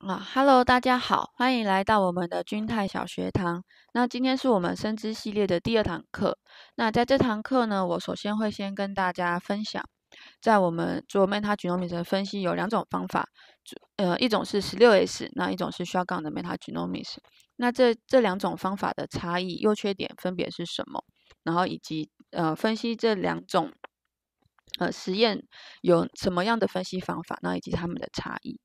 啊，Hello，大家好，欢迎来到我们的君泰小学堂。那今天是我们生资系列的第二堂课。那在这堂课呢，我首先会先跟大家分享，在我们做 meta genomics 分析有两种方法，呃，一种是十六 S，那一种是需要杠的 meta genomics。那这这两种方法的差异、优缺点分别是什么？然后以及呃，分析这两种呃实验有什么样的分析方法？那以及他们的差异。